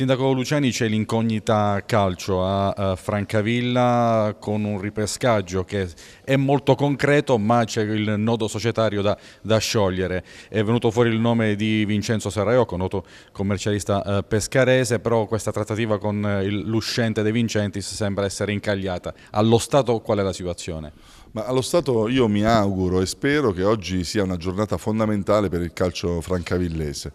Sindaco Luciani c'è l'incognita calcio a Francavilla con un ripescaggio che è molto concreto ma c'è il nodo societario da, da, sciogliere. È venuto fuori il nome di Vincenzo Serraiocco, noto commercialista eh, pescarese, però questa trattativa con eh, l'uscente De Vincentis sembra essere incagliata. Allo Stato qual è la situazione? Ma allo Stato io mi auguro e spero che oggi sia una giornata fondamentale per il calcio francavillese.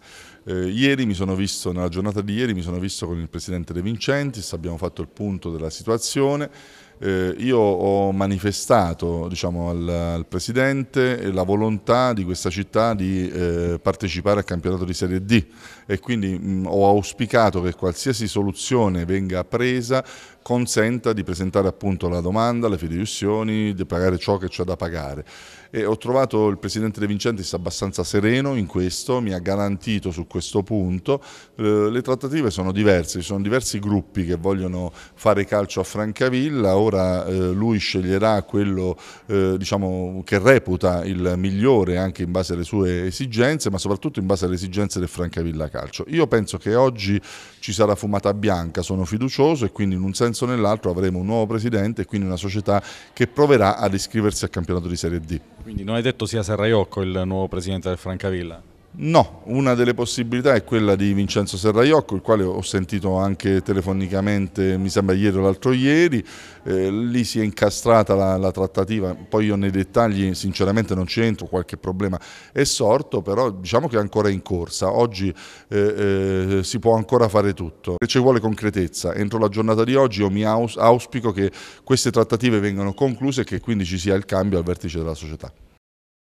Eh, ieri mi sono visto, nella giornata di ieri mi sono abbiamo visto con il Presidente De Vincenti, abbiamo fatto il punto della situazione, eh, io ho manifestato diciamo, al, al, Presidente la volontà di questa città di eh, partecipare al campionato di Serie D e quindi mh, ho auspicato che qualsiasi soluzione venga presa consenta di presentare appunto la domanda, le fideiussioni, di pagare ciò che c'è da pagare. E ho trovato il Presidente De Vincentis abbastanza sereno in questo, mi ha garantito su questo punto. Eh, le trattative sono diverse, ci sono diversi gruppi che vogliono fare calcio a Francavilla ora eh, lui sceglierà quello eh, diciamo, che reputa il migliore anche in base alle sue esigenze, ma soprattutto in base alle esigenze del Francavilla Calcio. Io penso che oggi ci sarà fumata bianca, sono fiducioso e quindi in un senso o nell'altro avremo un nuovo presidente e quindi una società che proverà ad iscriversi al campionato di Serie D. Quindi non hai detto sia Serraiocco il nuovo presidente del Francavilla? No, una delle possibilità è quella di Vincenzo Serraiocco, il quale ho sentito anche telefonicamente, mi sembra ieri o l'altro ieri, eh, lì si è incastrata la, la, trattativa, poi io nei dettagli sinceramente non ci entro, qualche problema è sorto, però diciamo che è ancora in corsa, oggi eh, eh, si può ancora fare tutto, E ci vuole concretezza, entro la giornata di oggi io mi aus auspico che queste trattative vengano concluse e che quindi ci sia il cambio al vertice della società.